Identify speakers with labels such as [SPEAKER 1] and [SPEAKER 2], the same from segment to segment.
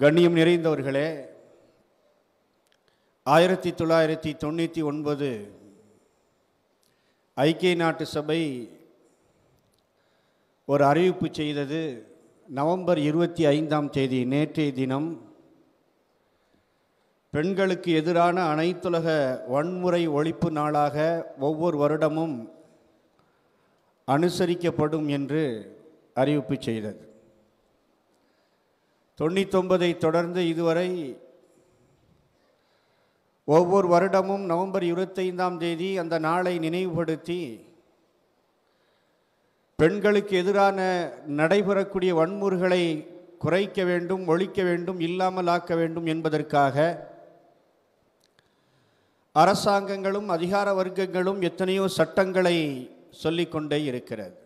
[SPEAKER 1] கண்ணியம் நிறைந்தவர்களே ஆயிரத்தி தொள்ளாயிரத்தி தொண்ணூற்றி ஒன்பது ஐக்கிய நாட்டு சபை ஒரு அறிவிப்பு செய்தது நவம்பர் இருபத்தி ஐந்தாம் தேதி நேற்றைய தினம் பெண்களுக்கு எதிரான அனைத்துலக வன்முறை ஒழிப்பு நாளாக ஒவ்வொரு வருடமும் அனுசரிக்கப்படும் என்று அறிவிப்பு செய்தது தொண்ணூத்தொன்பதை தொடர்ந்து இதுவரை ஒவ்வொரு வருடமும் நவம்பர் இருபத்தைந்தாம் தேதி அந்த நாளை நினைவுபடுத்தி பெண்களுக்கு எதிரான நடைபெறக்கூடிய வன்முறைகளை குறைக்க வேண்டும் ஒழிக்க வேண்டும் இல்லாமல் ஆக்க வேண்டும் என்பதற்காக அரசாங்கங்களும் அதிகார வர்க்கங்களும் எத்தனையோ சட்டங்களை சொல்லிக்கொண்டே இருக்கிறது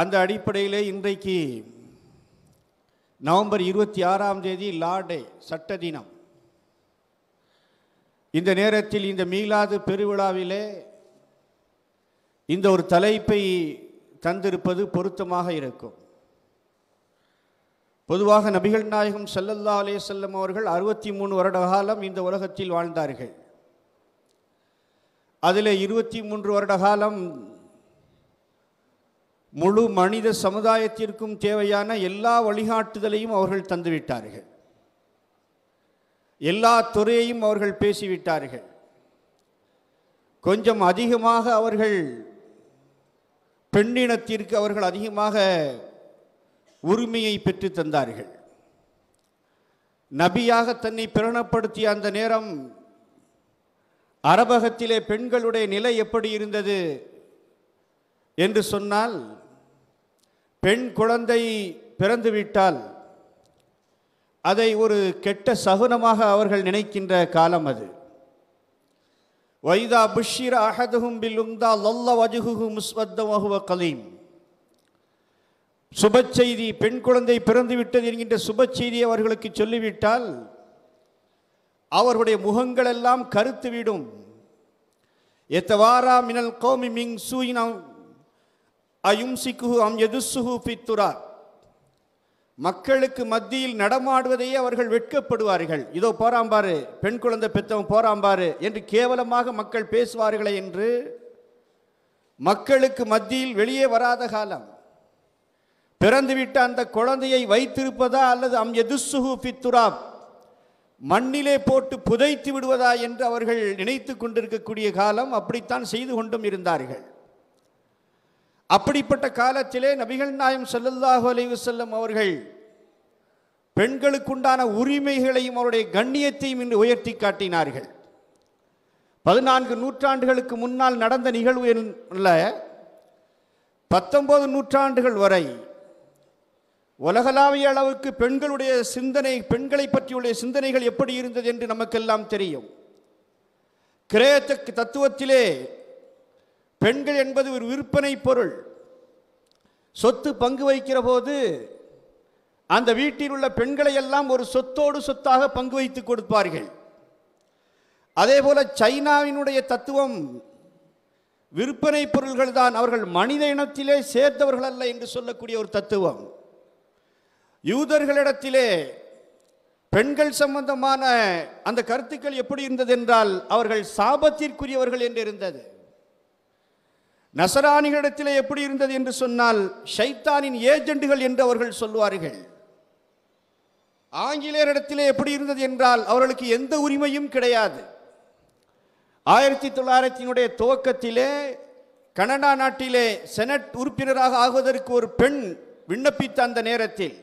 [SPEAKER 1] அந்த அடிப்படையிலே இன்றைக்கு நவம்பர் இருபத்தி ஆறாம் தேதி லாடே சட்ட தினம் இந்த நேரத்தில் இந்த மீளாது பெருவிழாவிலே இந்த ஒரு தலைப்பை தந்திருப்பது பொருத்தமாக இருக்கும் பொதுவாக நபிகள் நாயகம் சல்லல்லா அலே செல்லம் அவர்கள் அறுபத்தி மூணு வருட காலம் இந்த உலகத்தில் வாழ்ந்தார்கள் அதில் இருபத்தி மூன்று வருட காலம் முழு மனித சமுதாயத்திற்கும் தேவையான எல்லா வழிகாட்டுதலையும் அவர்கள் தந்துவிட்டார்கள் எல்லா துறையையும் அவர்கள் பேசிவிட்டார்கள் கொஞ்சம் அதிகமாக அவர்கள் பெண்ணினத்திற்கு அவர்கள் அதிகமாக உரிமையை பெற்று தந்தார்கள் நபியாக தன்னை பிரணப்படுத்திய அந்த நேரம் அரபகத்திலே பெண்களுடைய நிலை எப்படி இருந்தது என்று சொன்னால் பெண் குழந்தை பிறந்துவிட்டால் அதை ஒரு கெட்ட சகுனமாக அவர்கள் நினைக்கின்ற காலம் அது வைதா புஷிர அஹதுஹும் பில்லுந்தா லொல்ல வஜுகுஹு முஸ்வத்தமகுவ கலீம் சுப செய்தி பெண் குழந்தை பிறந்து விட்டது என்கின்ற சுப அவர்களுக்கு சொல்லிவிட்டால் அவர்களுடைய முகங்களெல்லாம் கருத்து விடும் எத்தவாரா மினல் கோமி மிங் சூயினம் அயும்சிக்குஹு அம் எதுசுஹு பித்துரா மக்களுக்கு மத்தியில் நடமாடுவதையே அவர்கள் வெட்கப்படுவார்கள் இதோ போறாம்பாரு பெண் குழந்தை பெற்றவன் போறாம்பாரு என்று கேவலமாக மக்கள் பேசுவார்களே என்று மக்களுக்கு மத்தியில் வெளியே வராத காலம் பிறந்துவிட்ட அந்த குழந்தையை வைத்திருப்பதா அல்லது அம் எதுசுஹு பித்துரா மண்ணிலே போட்டு புதைத்து விடுவதா என்று அவர்கள் நினைத்து கொண்டிருக்கக்கூடிய காலம் அப்படித்தான் செய்து கொண்டும் இருந்தார்கள் அப்படிப்பட்ட காலத்திலே நபிகள் நாயம் செல்லல்லாஹு அலைவு செல்லும் அவர்கள் பெண்களுக்குண்டான உரிமைகளையும் அவருடைய கண்ணியத்தையும் இன்று உயர்த்தி காட்டினார்கள் பதினான்கு நூற்றாண்டுகளுக்கு முன்னால் நடந்த நிகழ்வு என்ல பத்தொன்பது நூற்றாண்டுகள் வரை உலகளாவிய அளவுக்கு பெண்களுடைய சிந்தனை பெண்களை பற்றியுள்ள சிந்தனைகள் எப்படி இருந்தது என்று நமக்கெல்லாம் தெரியும் கிரேத்த தத்துவத்திலே பெண்கள் என்பது ஒரு விற்பனை பொருள் சொத்து பங்கு வைக்கிற போது அந்த வீட்டில் உள்ள பெண்களை எல்லாம் ஒரு சொத்தோடு சொத்தாக பங்கு வைத்துக் கொடுப்பார்கள் அதே போல சைனாவினுடைய தத்துவம் விற்பனை பொருள்கள் தான் அவர்கள் மனித இனத்திலே சேர்ந்தவர்கள் அல்ல என்று சொல்லக்கூடிய ஒரு தத்துவம் யூதர்களிடத்திலே பெண்கள் சம்பந்தமான அந்த கருத்துக்கள் எப்படி இருந்தது என்றால் அவர்கள் சாபத்திற்குரியவர்கள் என்று இருந்தது நசராணிகளிடத்திலே எப்படி இருந்தது என்று சொன்னால் ஷைத்தானின் ஏஜெண்டுகள் என்று அவர்கள் சொல்வார்கள் ஆங்கிலேயரிடத்திலே எப்படி இருந்தது என்றால் அவர்களுக்கு எந்த உரிமையும் கிடையாது ஆயிரத்தி தொள்ளாயிரத்தினுடைய துவக்கத்திலே கனடா நாட்டிலே செனட் உறுப்பினராக ஆகுவதற்கு ஒரு பெண் விண்ணப்பித்த அந்த நேரத்தில்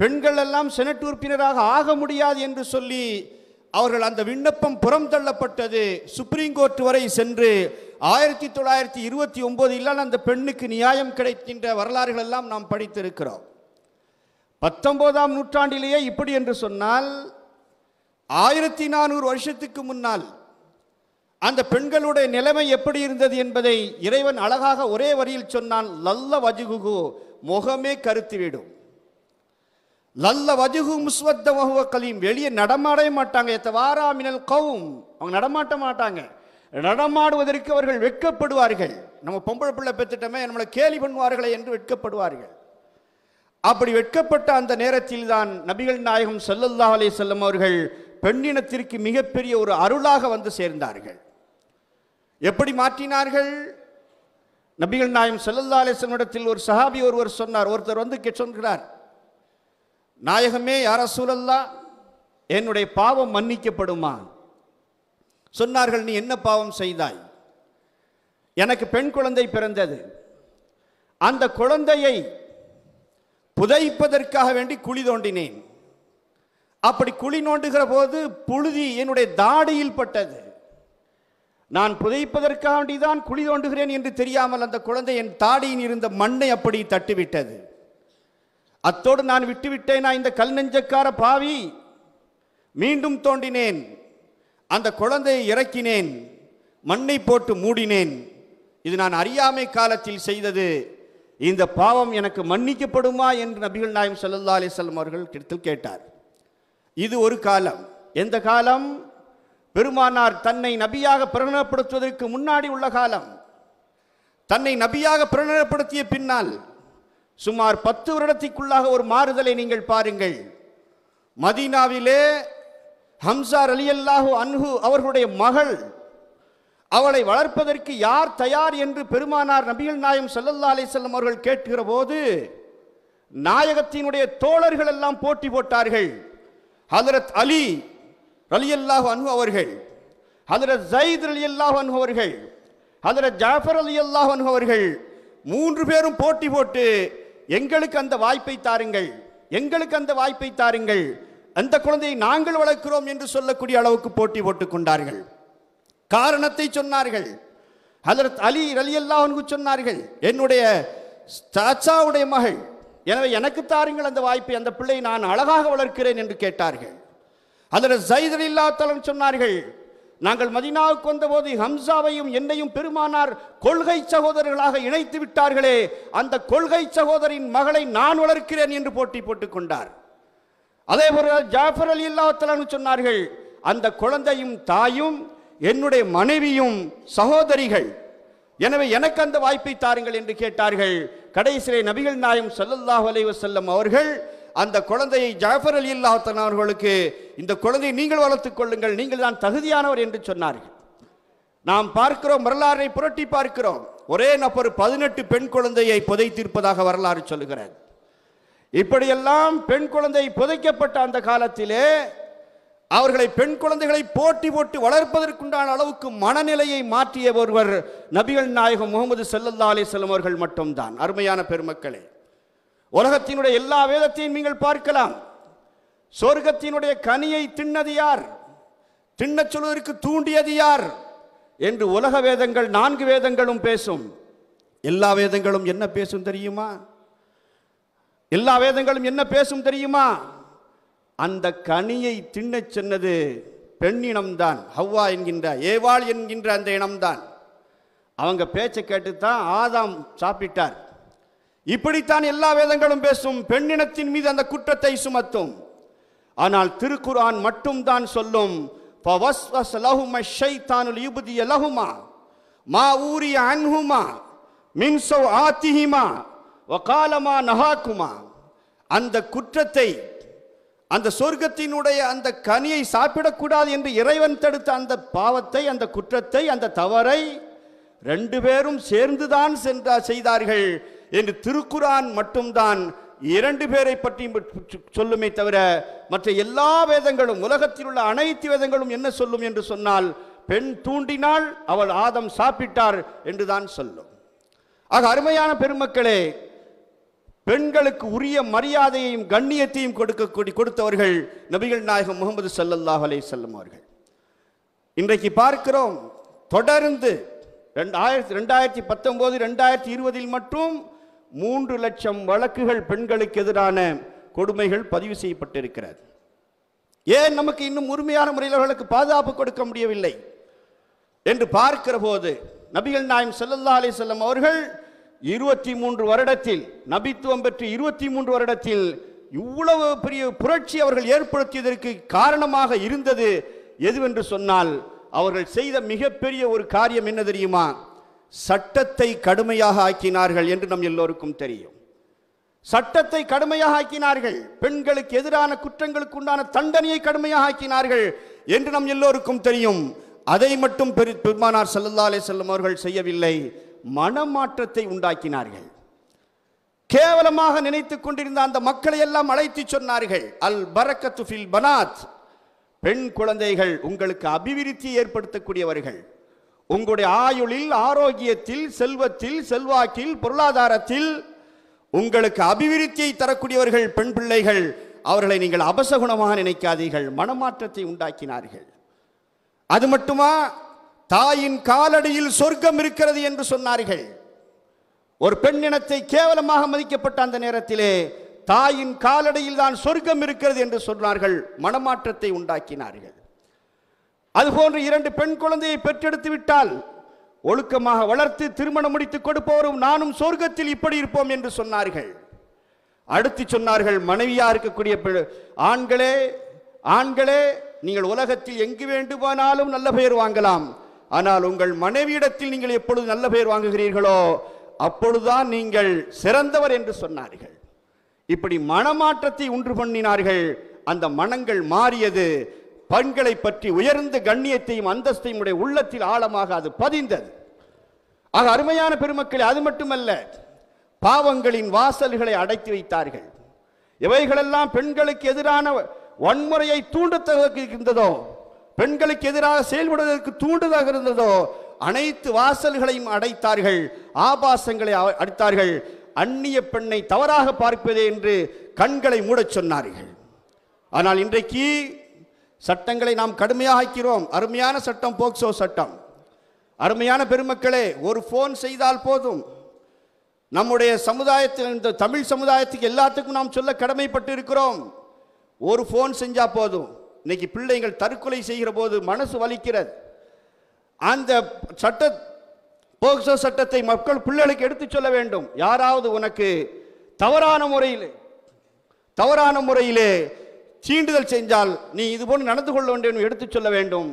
[SPEAKER 1] பெண்கள் எல்லாம் செனட் உறுப்பினராக ஆக முடியாது என்று சொல்லி அவர்கள் அந்த விண்ணப்பம் புறம் தள்ளப்பட்டது சுப்ரீம் கோர்ட் வரை சென்று ஆயிரத்தி தொள்ளாயிரத்தி இருபத்தி ஒம்போதில் அந்த பெண்ணுக்கு நியாயம் கிடைக்கின்ற வரலாறுகள் எல்லாம் நாம் படித்திருக்கிறோம் பத்தொன்பதாம் நூற்றாண்டிலேயே இப்படி என்று சொன்னால் ஆயிரத்தி நானூறு வருஷத்துக்கு முன்னால் அந்த பெண்களுடைய நிலைமை எப்படி இருந்தது என்பதை இறைவன் அழகாக ஒரே வரியில் சொன்னான் லல்ல வஜுகு முகமே கருத்துவிடும் லல்ல வஜுகு முஸ்வத்த மகுவ கலீம் வெளியே நடமாடவே மாட்டாங்க வாராமினல் கவும் அவங்க நடமாட்ட மாட்டாங்க நடமாடுவதற்கு அவர்கள் வெட்கப்படுவார்கள் நம்ம பொம்பளை பிள்ளை பெற்றுட்டோமே நம்மளை கேலி பண்ணுவார்களே என்று வெட்கப்படுவார்கள் அப்படி வெட்கப்பட்ட அந்த நேரத்தில் தான் நபிகள் நாயகம் சல்லல்லா அலே செல்லம் அவர்கள் பெண்ணினத்திற்கு மிகப்பெரிய ஒரு அருளாக வந்து சேர்ந்தார்கள் எப்படி மாற்றினார்கள் நபிகள் நாயம் செல்லல்லா அலிஸ்லமிடத்தில் ஒரு சஹாபி ஒருவர் சொன்னார் ஒருத்தர் வந்து சொல்கிறார் நாயகமே யார சூழல்லா என்னுடைய பாவம் மன்னிக்கப்படுமா சொன்னார்கள் நீ என்ன பாவம் செய்தாய் எனக்கு பெண் குழந்தை பிறந்தது அந்த குழந்தையை புதைப்பதற்காக வேண்டி குழி தோண்டினேன் அப்படி குழி நோண்டுகிற போது புழுதி என்னுடைய தாடியில் பட்டது நான் புதைப்பதற்காக வேண்டிதான் குழி தோண்டுகிறேன் என்று தெரியாமல் அந்த குழந்தை என் தாடியின் இருந்த மண்ணை அப்படி தட்டுவிட்டது அத்தோடு நான் விட்டுவிட்டேனா இந்த கல் நெஞ்சக்கார பாவி மீண்டும் தோண்டினேன் அந்த குழந்தையை இறக்கினேன் மண்ணை போட்டு மூடினேன் இது நான் அறியாமை காலத்தில் செய்தது இந்த பாவம் எனக்கு மன்னிக்கப்படுமா என்று நபிகள் நாயம் சல்லா அலிசல்லம் அவர்கள் கிட்டத்தில் கேட்டார் இது ஒரு காலம் எந்த காலம் பெருமானார் தன்னை நபியாக பிரகடனப்படுத்துவதற்கு முன்னாடி உள்ள காலம் தன்னை நபியாக பிரகடனப்படுத்திய பின்னால் சுமார் பத்து வருடத்திற்குள்ளாக ஒரு மாறுதலை நீங்கள் பாருங்கள் மதீனாவிலே ஹம்சார் அலி அல்லாஹூ அன்ஹு அவர்களுடைய மகள் அவளை வளர்ப்பதற்கு யார் தயார் என்று பெருமானார் நபிகள் நாயம் சல்லல்லா அலிசல்லம் அவர்கள் கேட்கிற போது நாயகத்தினுடைய தோழர்கள் எல்லாம் போட்டி போட்டார்கள் ஹதரத் அலி அலி அல்லாஹூ அன்ஹு அவர்கள் ஹதரத் ஜயித் அலி அல்லாஹ் அன்ஹு அவர்கள் ஹதரத் ஜாஃபர் அலி அல்லாஹ் அன்ஹு அவர்கள் மூன்று பேரும் போட்டி போட்டு எங்களுக்கு அந்த வாய்ப்பை தாருங்கள் எங்களுக்கு அந்த வாய்ப்பை தாருங்கள் அந்த குழந்தையை நாங்கள் வளர்க்கிறோம் என்று சொல்லக்கூடிய அளவுக்கு போட்டி போட்டுக் கொண்டார்கள் காரணத்தை சொன்னார்கள் அதற்கு அலி அலி அல்லாஹனுக்கு சொன்னார்கள் என்னுடைய தாச்சாவுடைய மகள் எனவே எனக்கு தாருங்கள் அந்த வாய்ப்பை அந்த பிள்ளை நான் அழகாக வளர்க்கிறேன் என்று கேட்டார்கள் அதில் சைதர் இல்லாத்தலம் சொன்னார்கள் நாங்கள் மதினாவுக்கு வந்தபோது ஹம்சாவையும் என்னையும் பெருமானார் கொள்கை சகோதரர்களாக இணைத்து விட்டார்களே அந்த கொள்கை சகோதரின் மகளை நான் வளர்க்கிறேன் என்று போட்டி போட்டுக் கொண்டார் அதே போல ஜாஃபர் அலி இல்லாத்தலான்னு சொன்னார்கள் அந்த குழந்தையும் தாயும் என்னுடைய மனைவியும் சகோதரிகள் எனவே எனக்கு அந்த வாய்ப்பை தாருங்கள் என்று கேட்டார்கள் கடைசியிலே நபிகள் நாயம் சல்லல்லாஹ் அலைவசல்லம் அவர்கள் அந்த குழந்தையை ஜாஃபர் அலி இல்லாத்தன் அவர்களுக்கு இந்த குழந்தையை நீங்கள் வளர்த்துக் கொள்ளுங்கள் நீங்கள் தான் தகுதியானவர் என்று சொன்னார்கள் நாம் பார்க்கிறோம் வரலாறை புரட்டி பார்க்கிறோம் ஒரே நபர் பதினெட்டு பெண் குழந்தையை புதைத்திருப்பதாக வரலாறு சொல்லுகிறார் இப்படியெல்லாம் பெண் குழந்தை புதைக்கப்பட்ட அந்த காலத்திலே அவர்களை பெண் குழந்தைகளை போட்டி போட்டு வளர்ப்பதற்குண்டான அளவுக்கு மனநிலையை மாற்றிய ஒருவர் நபிகள் நாயகம் முகமது சல்லல்லா அலிசல்லம் அவர்கள் மட்டும்தான் அருமையான பெருமக்களே உலகத்தினுடைய எல்லா வேதத்தையும் நீங்கள் பார்க்கலாம் சொர்க்கத்தினுடைய கனியை தின்னது யார் தின்னச் சொல்வதற்கு தூண்டியது யார் என்று உலக வேதங்கள் நான்கு வேதங்களும் பேசும் எல்லா வேதங்களும் என்ன பேசும் தெரியுமா எல்லா வேதங்களும் என்ன பேசும் தெரியுமா அந்த கனியை தின்னச் சொன்னது பெண்ணினம்தான் ஹவ்வா என்கின்ற ஏவாள் என்கின்ற அந்த இனம்தான் அவங்க பேச்சை கேட்டுத்தான் ஆதாம் சாப்பிட்டார் இப்படித்தான் எல்லா வேதங்களும் பேசும் பெண்ணினத்தின் மீது அந்த குற்றத்தை சுமத்தும் ஆனால் திருக்குரான் மட்டும்தான் சொல்லும் மா ஊரிய அன்ஹுமா மின்சோ ஆத்திஹிமா வகாலமா நஹாக்குமா அந்த குற்றத்தை அந்த சொர்க்கத்தினுடைய அந்த கனியை சாப்பிடக்கூடாது என்று இறைவன் தடுத்த அந்த பாவத்தை அந்த குற்றத்தை அந்த தவறை ரெண்டு பேரும் சேர்ந்துதான் சென்றா செய்தார்கள் என்று திருக்குரான் மட்டும்தான் இரண்டு பேரை பற்றி சொல்லுமே தவிர மற்ற எல்லா வேதங்களும் உலகத்தில் உள்ள அனைத்து வேதங்களும் என்ன சொல்லும் என்று சொன்னால் பெண் தூண்டினால் அவள் ஆதம் சாப்பிட்டார் என்றுதான் சொல்லும் ஆக அருமையான பெருமக்களே பெண்களுக்கு உரிய மரியாதையையும் கண்ணியத்தையும் கொடுக்கக்கூடிய கொடுத்தவர்கள் நபிகள் நாயகம் முகமது சல்லல்லாஹ் அலே செல்லும் அவர்கள் இன்றைக்கு பார்க்கிறோம் தொடர்ந்து ரெண்டாயிரத்தி ரெண்டாயிரத்தி பத்தொம்போது ரெண்டாயிரத்தி இருபதில் மட்டும் மூன்று லட்சம் வழக்குகள் பெண்களுக்கு எதிரான கொடுமைகள் பதிவு செய்யப்பட்டிருக்கிறது ஏன் நமக்கு இன்னும் உரிமையான முறையில் அவர்களுக்கு பாதுகாப்பு கொடுக்க முடியவில்லை என்று பார்க்கிற போது நபிகள் நாயம் செல்லல்லா அலி செல்லம் அவர்கள் இருபத்தி மூன்று வருடத்தில் நபித்துவம் பெற்று இருபத்தி மூன்று வருடத்தில் இவ்வளவு பெரிய புரட்சி அவர்கள் ஏற்படுத்தியதற்கு காரணமாக இருந்தது எதுவென்று சொன்னால் அவர்கள் செய்த மிகப்பெரிய ஒரு காரியம் என்ன தெரியுமா சட்டத்தை கடுமையாக ஆக்கினார்கள் என்று நம் எல்லோருக்கும் தெரியும் சட்டத்தை கடுமையாக ஆக்கினார்கள் பெண்களுக்கு எதிரான குற்றங்களுக்கு உண்டான தண்டனையை கடுமையாக ஆக்கினார்கள் என்று நம் எல்லோருக்கும் தெரியும் அதை மட்டும் பெருமானார் சல்லல்லா அலே செல்லும் அவர்கள் செய்யவில்லை மனமாற்றத்தை உண்டாக்கினார்கள் கேவலமாக நினைத்து கொண்டிருந்த அந்த மக்களை எல்லாம் அழைத்து சொன்னார்கள் அல் பரக்கத்து ஃபில் பனாத் பெண் குழந்தைகள் உங்களுக்கு அபிவிருத்தி ஏற்படுத்தக்கூடியவர்கள் உங்களுடைய ஆயுளில் ஆரோக்கியத்தில் செல்வத்தில் செல்வாக்கில் பொருளாதாரத்தில் உங்களுக்கு அபிவிருத்தியை தரக்கூடியவர்கள் பெண் பிள்ளைகள் அவர்களை நீங்கள் அபசகுணமாக நினைக்காதீர்கள் மனமாற்றத்தை உண்டாக்கினார்கள் அது மட்டுமா தாயின் காலடியில் சொர்க்கம் இருக்கிறது என்று சொன்னார்கள் ஒரு பெண்ணினத்தை கேவலமாக மதிக்கப்பட்ட அந்த நேரத்திலே தாயின் காலடியில் தான் சொர்க்கம் இருக்கிறது என்று சொன்னார்கள் மனமாற்றத்தை உண்டாக்கினார்கள் அதுபோன்று இரண்டு பெண் குழந்தையை பெற்றெடுத்து விட்டால் ஒழுக்கமாக வளர்த்து திருமணம் முடித்து கொடுப்பவரும் நானும் சொர்க்கத்தில் இப்படி இருப்போம் என்று சொன்னார்கள் அடுத்து சொன்னார்கள் மனைவியா இருக்கக்கூடிய ஆண்களே ஆண்களே நீங்கள் உலகத்தில் எங்கு வேண்டுமானாலும் நல்ல பெயர் வாங்கலாம் ஆனால் உங்கள் மனைவியிடத்தில் நீங்கள் எப்பொழுது நல்ல பெயர் வாங்குகிறீர்களோ அப்பொழுதுதான் நீங்கள் சிறந்தவர் என்று சொன்னார்கள் இப்படி மனமாற்றத்தை உண்டு பண்ணினார்கள் அந்த மனங்கள் மாறியது பெண்களை பற்றி உயர்ந்த கண்ணியத்தையும் அந்தஸ்தையும் உடைய உள்ளத்தில் ஆழமாக அது பதிந்தது ஆக அருமையான பெருமக்கள் அது மட்டுமல்ல பாவங்களின் வாசல்களை அடைத்து வைத்தார்கள் இவைகளெல்லாம் பெண்களுக்கு எதிரான வன்முறையை தூண்டத்தக பெண்களுக்கு எதிராக செயல்படுவதற்கு தூண்டுதாக இருந்ததோ அனைத்து வாசல்களையும் அடைத்தார்கள் ஆபாசங்களை அடித்தார்கள் அந்நிய பெண்ணை தவறாக பார்ப்பதே என்று கண்களை மூடச் சொன்னார்கள் ஆனால் இன்றைக்கு சட்டங்களை நாம் கடுமையாக ஆக்கிறோம் அருமையான சட்டம் போக்சோ சட்டம் அருமையான பெருமக்களே ஒரு ஃபோன் செய்தால் போதும் நம்முடைய சமுதாயத்தில் இந்த தமிழ் சமுதாயத்துக்கு எல்லாத்துக்கும் நாம் சொல்ல கடமைப்பட்டு இருக்கிறோம் ஒரு ஃபோன் செஞ்சால் போதும் இன்னைக்கு பிள்ளைங்கள் தற்கொலை செய்கிற போது மனசு வலிக்கிறது அந்த சட்ட போக்சோ சட்டத்தை மக்கள் பிள்ளைகளுக்கு எடுத்து சொல்ல வேண்டும் யாராவது உனக்கு தவறான முறையிலே தவறான முறையிலே சீண்டுதல் செஞ்சால் நீ இது போன்று நடந்து கொள்ள வேண்டும் எடுத்து சொல்ல வேண்டும்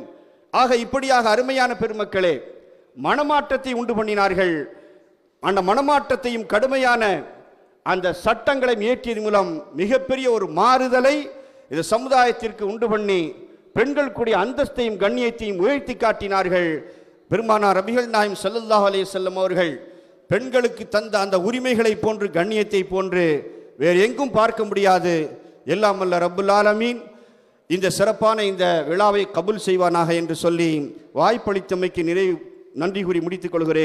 [SPEAKER 1] ஆக இப்படியாக அருமையான பெருமக்களே மனமாற்றத்தை உண்டு பண்ணினார்கள் அந்த மனமாற்றத்தையும் கடுமையான அந்த சட்டங்களை இயற்றியதன் மூலம் மிகப்பெரிய ஒரு மாறுதலை இது சமுதாயத்திற்கு உண்டு பண்ணி பெண்கள் கூடிய அந்தஸ்தையும் கண்ணியத்தையும் உயர்த்தி காட்டினார்கள் பெருமானா ரபிகள் நாயம் சல்லல்லாஹ் அலே செல்லம் அவர்கள் பெண்களுக்கு தந்த அந்த உரிமைகளை போன்று கண்ணியத்தை போன்று வேறு எங்கும் பார்க்க முடியாது எல்லாம் அல்ல ரபுல் ஆலமீன் இந்த சிறப்பான இந்த விழாவை கபுல் செய்வானாக என்று சொல்லி வாய்ப்பளித்தமைக்கு நிறைவு நன்றி கூறி முடித்துக் கொள்கிறேன்